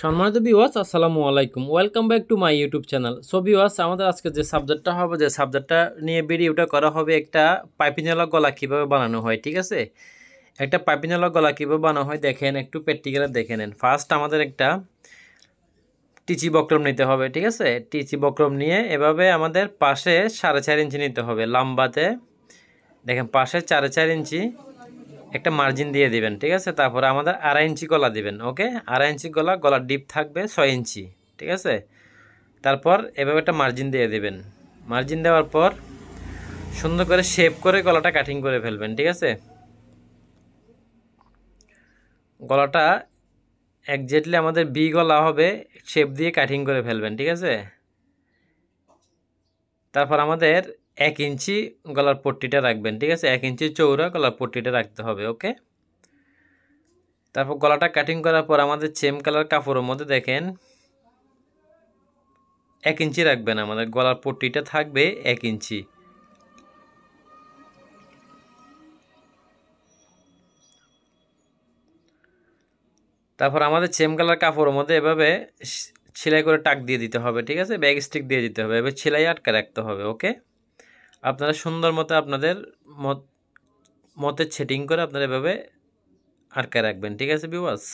সম্মানিত বিওয়াস আসসালামু আলাইকুম welcome back to my YouTube channel so viewers আমাদের আজকে যে সাবজেক্টটা হবে যে সাবজেক্টটা নিয়ে ভিডিওটা করা হবে একটা পাইপিনালা গলা কীভাবে বানানো হয় ঠিক আছে একটা পাইপিনালা গলা কীভাবে বানানো হয় দেখেন একটু প্র্যাকটিক্যালে দেখে নেন ফার্স্ট আমাদের একটা টিচি বক্রম নিতে হবে ঠিক আছে টিচি বক্রম নিয়ে এভাবে আমাদের পাশে সাড়ে চার ইঞ্চি নিতে হবে লাম্বাতে দেখেন পাশে চারে চার ইঞ্চি একটা মার্জিন দিয়ে দিবেন ঠিক আছে তারপরে আমাদের আড়াই ইঞ্চি গলা দিবেন ওকে আড়াই ইঞ্চি গলা গলার ডিপ থাকবে ছয় ইঞ্চি ঠিক আছে তারপর এভাবে একটা মার্জিন দিয়ে দেবেন মার্জিন দেওয়ার পর সুন্দর করে শেপ করে গলাটা কাটিং করে ফেলবেন ঠিক আছে গলাটা একজেক্টলি আমাদের বি গলা হবে শেপ দিয়ে কাটিং করে ফেলবেন ঠিক আছে তারপর আমাদের এক ইঞ্চি গলার পট্টিটা রাখবেন ঠিক আছে এক ইঞ্চি চৌড়া গলার পট্টিটা রাখতে হবে ওকে তারপর গলাটা কাটিং করার পর আমাদের সেম কালার কাপড়ের মধ্যে দেখেন এক ইঞ্চি রাখবেন আমাদের গলার পট্টিটা থাকবে এক ইঞ্চি তারপর আমাদের সেম কালার কাপড়ের মধ্যে এভাবে সেলাই করে টাক দিয়ে দিতে হবে ঠিক আছে ব্যাগ স্টিক দিয়ে দিতে হবে এবার সেলাই আটকে রাখতে হবে ওকে আপনারা সুন্দর মতো আপনাদের মত মতের সেটিং করে আপনারা এভাবে আটকে রাখবেন ঠিক আছে বিওয়াস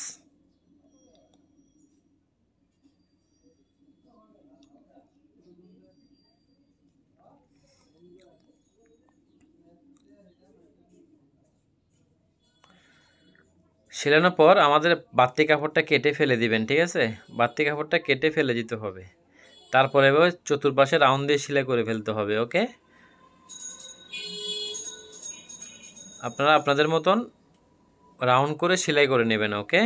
সেলানোর পর আমাদের বাড়তি কাপড়টা কেটে ফেলে দিবেন ঠিক আছে বাড়তি কাপড়টা কেটে ফেলে দিতে হবে তারপরে এভাবে চতুর্পাশে রাউন্ড দিয়ে সেলাই করে ফেলতে হবে ওকে আপনারা আপনাদের মতন রাউন্ড করে সেলাই করে নেবেন ওকে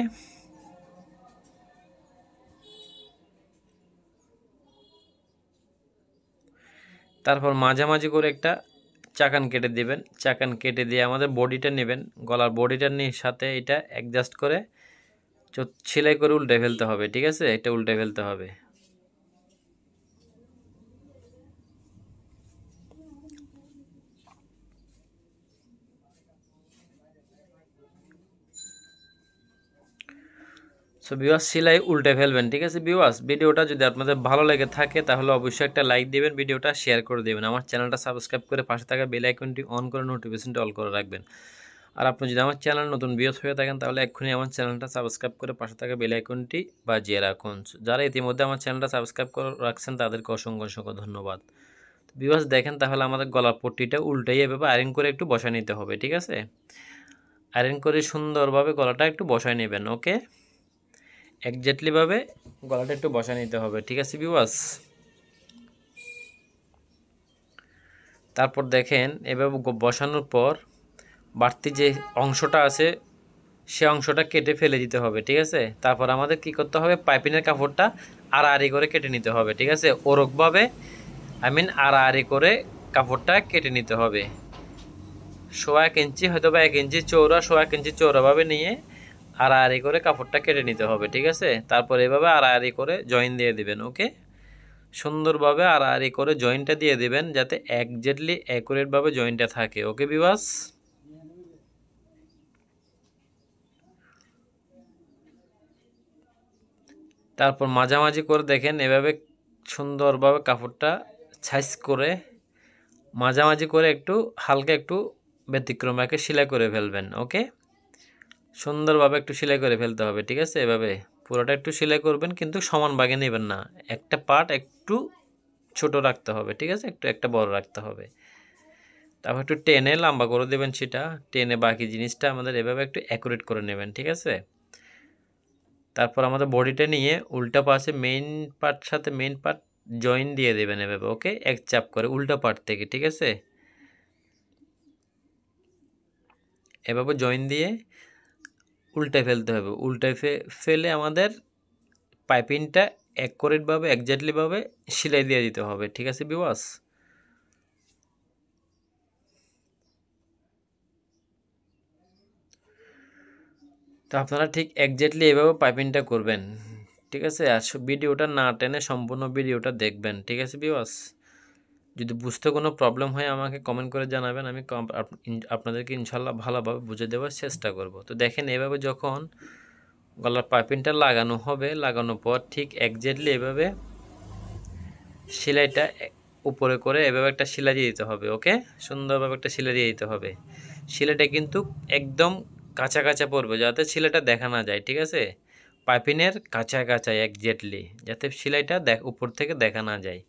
তারপর মাঝামাঝি করে একটা চাকান কেটে দিবেন চাকান কেটে দিয়ে আমাদের বডিটা নেবেন গলার বডিটা নিয়ে সাথে এটা অ্যাডজাস্ট করে সেলাই করে উল্টে ফেলতে হবে ঠিক আছে এটা উল্টে ফেলতে হবে সো বিওয়াস সেলাই উল্টে ফেলবেন ঠিক আছে বিওয়াস ভিডিওটা যদি আপনাদের ভালো লেগে থাকে তাহলে অবশ্যই একটা লাইক দেবেন ভিডিওটা শেয়ার করে দেবেন আমার চ্যানেলটা সাবস্ক্রাইব করে পাশে থাকা বেল আইকনটি অন করে নোটিফিকেশনটা অল করে রাখবেন আর আপনি যদি আমার চ্যানেল নতুন বিয়স হয়ে থাকেন তাহলে এক্ষুনি আমার চ্যানেলটা সাবস্ক্রাইব করে পাশে থাকা বেল আইকনটি বাজিয়ে রাখুন যারা ইতিমধ্যে আমার চ্যানেলটা সাবস্ক্রাইব করে রাখছেন তাদেরকে অসংখ্য অসংখ্য ধন্যবাদ বিবাস দেখেন তাহলে আমাদের গলার পট্টিটা উল্টাই বা আয়রন করে একটু বসায় নিতে হবে ঠিক আছে আয়রন করে সুন্দরভাবে গলাটা একটু বসায় নেবেন ওকে একজ্যাক্টলিভাবে গলাটা একটু বসা নিতে হবে ঠিক আছে বিওয়াস তারপর দেখেন এভাবে বসানোর পর বাড়তি যে অংশটা আছে সে অংশটা কেটে ফেলে দিতে হবে ঠিক আছে তারপর আমাদের কি করতে হবে পাইপিনের কাপড়টা আড়াআড়ি করে কেটে নিতে হবে ঠিক আছে ওরকভাবে আই মিন আড়ি করে কাপড়টা কেটে নিতে হবে সোয়া এক ইঞ্চি হয়তো বা এক ইঞ্চি চৌড়া সোয়া এক ইঞ্চি চৌড়াভাবে নিয়ে আড়াআড়ি করে কাপড়টা কেটে নিতে হবে ঠিক আছে তারপর এভাবে আড়াআড়ি করে জয়েন দিয়ে দিবেন ওকে সুন্দরভাবে আড়াআড়ি করে জয়েন্টটা দিয়ে দিবেন যাতে একজেটলি অ্যাকুরেটভাবে জয়েন্টটা থাকে ওকে বিবাস তারপর মাঝামাঝি করে দেখেন এভাবে সুন্দরভাবে কাপড়টা সাইজ করে মাঝামাঝি করে একটু হালকা একটু ব্যতিক্রম একে সেলাই করে ফেলবেন ওকে সুন্দরভাবে একটু সেলাই করে ফেলতে হবে ঠিক আছে এভাবে পুরোটা একটু সেলাই করবেন কিন্তু সমান বাগে নেবেন না একটা পার্ট একটু ছোট রাখতে হবে ঠিক আছে একটু একটা বড় রাখতে হবে তারপর একটু টেনে লম্বা করে দেবেন সেটা টেনে বাকি জিনিসটা আমাদের এভাবে একটু অ্যাকুরেট করে নেবেন ঠিক আছে তারপর আমাদের বডিটা নিয়ে উল্টা পাশে মেইন পার্ট সাথে মেইন পার্ট জয়েন দিয়ে দেবেন এভাবে ওকে এক চাপ করে উল্টা পার্ট থেকে ঠিক আছে এভাবে জয়েন দিয়ে উল্টে ফেলতে হবে ফে ফেলে আমাদের পাইপিংটা অ্যাকোরেটভাবে একজ্যাক্টলিভাবে সেলাই দিয়ে দিতে হবে ঠিক আছে বিবাস তো আপনারা ঠিক একজ্যাক্টলি এভাবে পাইপিংটা করবেন ঠিক আছে আর ভিডিওটা না টেনে সম্পূর্ণ ভিডিওটা দেখবেন ঠিক আছে বিওয়াস যদি বুঝতে কোনো প্রবলেম হয় আমাকে কমেন্ট করে জানাবেন আমি আপনাদেরকে ইনশাল্লাহ ভালোভাবে বুঝে দেওয়ার চেষ্টা করব তো দেখেন এভাবে যখন গলার পাইপিংটা লাগানো হবে লাগানোর পর ঠিক একজ্যাক্টলি এভাবে সেলাইটা উপরে করে এভাবে একটা সেলাই দিয়ে দিতে হবে ওকে সুন্দরভাবে একটা সেলাই দিয়ে দিতে হবে সেলাইটা কিন্তু একদম কাঁচা কাঁচা পড়বে যাতে সেলাইটা দেখা না যায় ঠিক আছে পাইপিনের কাঁচা কাঁচা একজ্যাক্টলি যাতে সেলাইটা দেখ উপর থেকে দেখা না যায়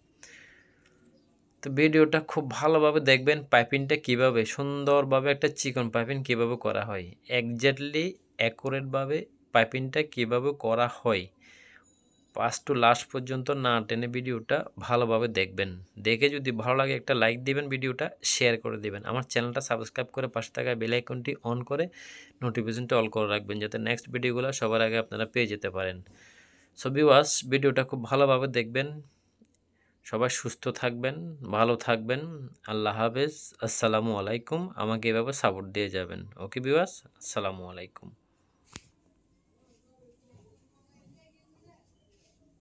তো ভিডিওটা খুব ভালোভাবে দেখবেন পাইপিংটা কিভাবে সুন্দরভাবে একটা চিকন পাইপিং কিভাবে করা হয় একজ্যাক্টলি অ্যাকুরেটভাবে পাইপিংটা কিভাবে করা হয় পাস টু লাস্ট পর্যন্ত না টেনে ভিডিওটা ভালোভাবে দেখবেন দেখে যদি ভালো লাগে একটা লাইক দিবেন ভিডিওটা শেয়ার করে দিবেন আমার চ্যানেলটা সাবস্ক্রাইব করে পাশে থাকা বেলাইকনটি অন করে নোটিফিকেশনটা অল করে রাখবেন যাতে নেক্সট ভিডিওগুলো সবার আগে আপনারা পেয়ে যেতে পারেন সো ভিওয়াস ভিডিওটা খুব ভালোভাবে দেখবেন সবাই সুস্থ থাকবেন ভালো থাকবেন আল্লাহ হাফেজ আসসালামু আলাইকুম আমাকে এভাবে সাপোর্ট দিয়ে যাবেন ওকে বিবাস আসসালামু আলাইকুম